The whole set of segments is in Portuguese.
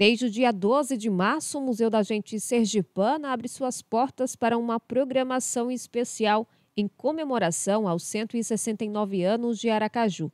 Desde o dia 12 de março, o Museu da Gente Sergipana abre suas portas para uma programação especial em comemoração aos 169 anos de Aracaju.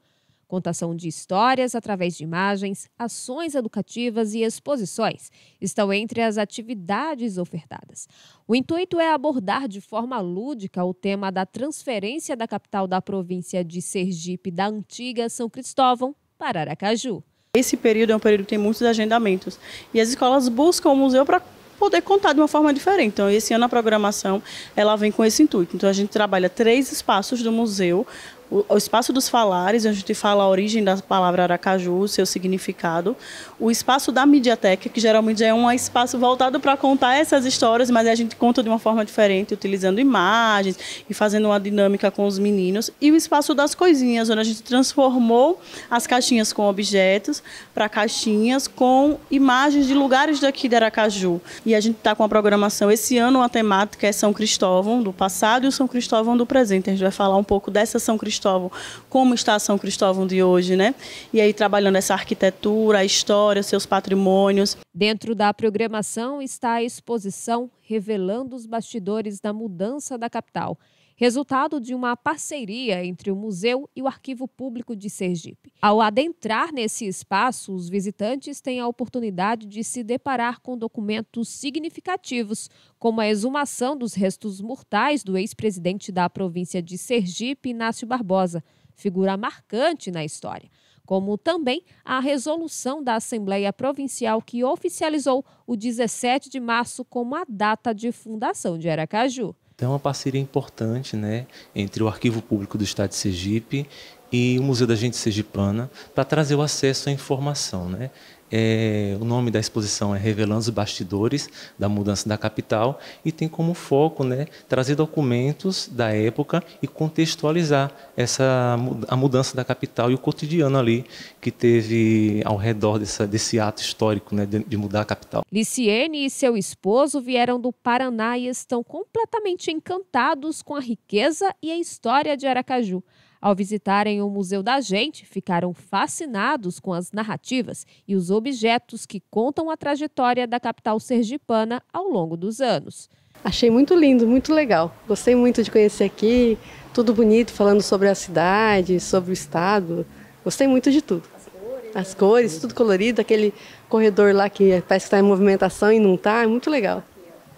Contação de histórias através de imagens, ações educativas e exposições estão entre as atividades ofertadas. O intuito é abordar de forma lúdica o tema da transferência da capital da província de Sergipe da antiga São Cristóvão para Aracaju. Esse período é um período que tem muitos agendamentos e as escolas buscam o museu para poder contar de uma forma diferente. Então, esse ano a programação ela vem com esse intuito. Então, a gente trabalha três espaços do museu o, o espaço dos falares, a gente fala a origem da palavra Aracaju, seu significado. O espaço da mediateca, que geralmente é um espaço voltado para contar essas histórias, mas a gente conta de uma forma diferente, utilizando imagens e fazendo uma dinâmica com os meninos. E o espaço das coisinhas, onde a gente transformou as caixinhas com objetos para caixinhas com imagens de lugares daqui de Aracaju. E a gente está com a programação esse ano, a temática é São Cristóvão do passado e o São Cristóvão do presente. A gente vai falar um pouco dessa São Cristóvão Cristóvão, como está São Cristóvão de hoje, né? E aí trabalhando essa arquitetura, a história, seus patrimônios. Dentro da programação está a exposição revelando os bastidores da mudança da capital resultado de uma parceria entre o museu e o Arquivo Público de Sergipe. Ao adentrar nesse espaço, os visitantes têm a oportunidade de se deparar com documentos significativos, como a exumação dos restos mortais do ex-presidente da província de Sergipe, Inácio Barbosa, figura marcante na história como também a resolução da Assembleia Provincial que oficializou o 17 de março como a data de fundação de Aracaju. Então, é uma parceria importante né, entre o Arquivo Público do Estado de Sergipe e o Museu da Gente Sergipana para trazer o acesso à informação. Né? É, o nome da exposição é Revelando os Bastidores da Mudança da Capital e tem como foco né, trazer documentos da época e contextualizar essa, a mudança da capital e o cotidiano ali que teve ao redor dessa, desse ato histórico né, de, de mudar a capital. Liciene e seu esposo vieram do Paraná e estão completamente encantados com a riqueza e a história de Aracaju. Ao visitarem o Museu da Gente, ficaram fascinados com as narrativas e os objetos que contam a trajetória da capital sergipana ao longo dos anos. Achei muito lindo, muito legal. Gostei muito de conhecer aqui, tudo bonito, falando sobre a cidade, sobre o estado. Gostei muito de tudo. As cores, As cores tudo colorido, aquele corredor lá que parece que está em movimentação e não está, é muito legal.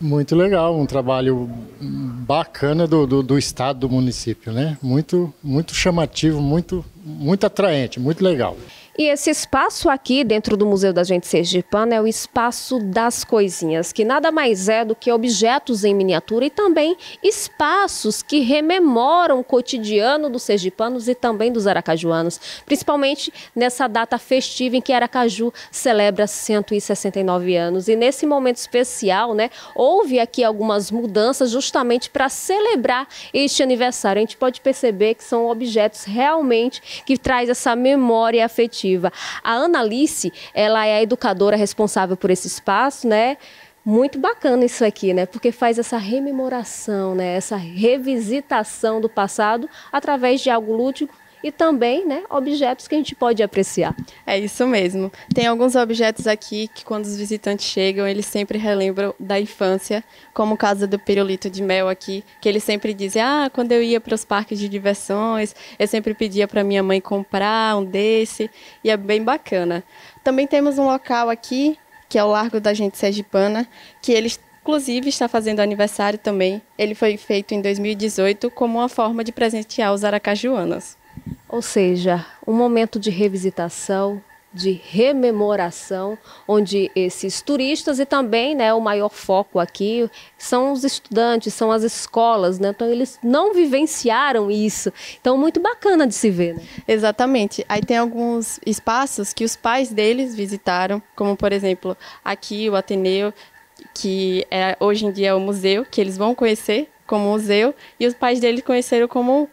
Muito legal, um trabalho bacana do, do, do, estado, do município, né? Muito, muito chamativo, muito, muito atraente, muito legal. E esse espaço aqui dentro do Museu da Gente Sergipana é o espaço das coisinhas, que nada mais é do que objetos em miniatura e também espaços que rememoram o cotidiano dos sergipanos e também dos aracajuanos, principalmente nessa data festiva em que Aracaju celebra 169 anos. E nesse momento especial, né, houve aqui algumas mudanças justamente para celebrar este aniversário. A gente pode perceber que são objetos realmente que traz essa memória afetiva educativa. A Analice, ela é a educadora responsável por esse espaço, né? Muito bacana isso aqui, né? Porque faz essa rememoração, né? Essa revisitação do passado através de algo lúdico e também né, objetos que a gente pode apreciar. É isso mesmo. Tem alguns objetos aqui que, quando os visitantes chegam, eles sempre relembram da infância, como o caso do pirulito de mel aqui, que eles sempre dizem: Ah, quando eu ia para os parques de diversões, eu sempre pedia para minha mãe comprar um desse, e é bem bacana. Também temos um local aqui, que é o Largo da Gente Sergipana, que eles inclusive está fazendo aniversário também. Ele foi feito em 2018 como uma forma de presentear os aracajuanas. Ou seja, um momento de revisitação, de rememoração, onde esses turistas e também né, o maior foco aqui são os estudantes, são as escolas, né? então eles não vivenciaram isso. Então, muito bacana de se ver. Né? Exatamente. Aí tem alguns espaços que os pais deles visitaram, como por exemplo, aqui o Ateneu, que é, hoje em dia é o museu, que eles vão conhecer como museu, e os pais deles conheceram como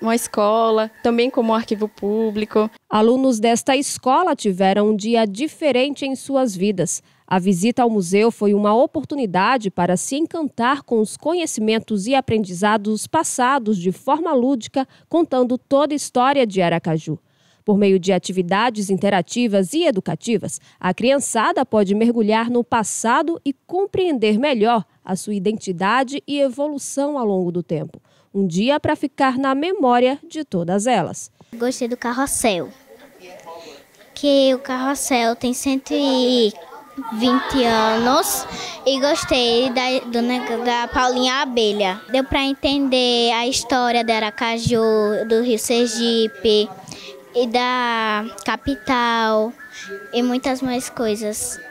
uma escola, também como um arquivo público. Alunos desta escola tiveram um dia diferente em suas vidas. A visita ao museu foi uma oportunidade para se encantar com os conhecimentos e aprendizados passados de forma lúdica, contando toda a história de Aracaju. Por meio de atividades interativas e educativas, a criançada pode mergulhar no passado e compreender melhor a sua identidade e evolução ao longo do tempo. Um dia para ficar na memória de todas elas. Gostei do carrossel. Que o carrossel tem 120 anos e gostei da, do, da Paulinha Abelha. Deu para entender a história da Aracaju, do Rio Sergipe e da capital e muitas mais coisas.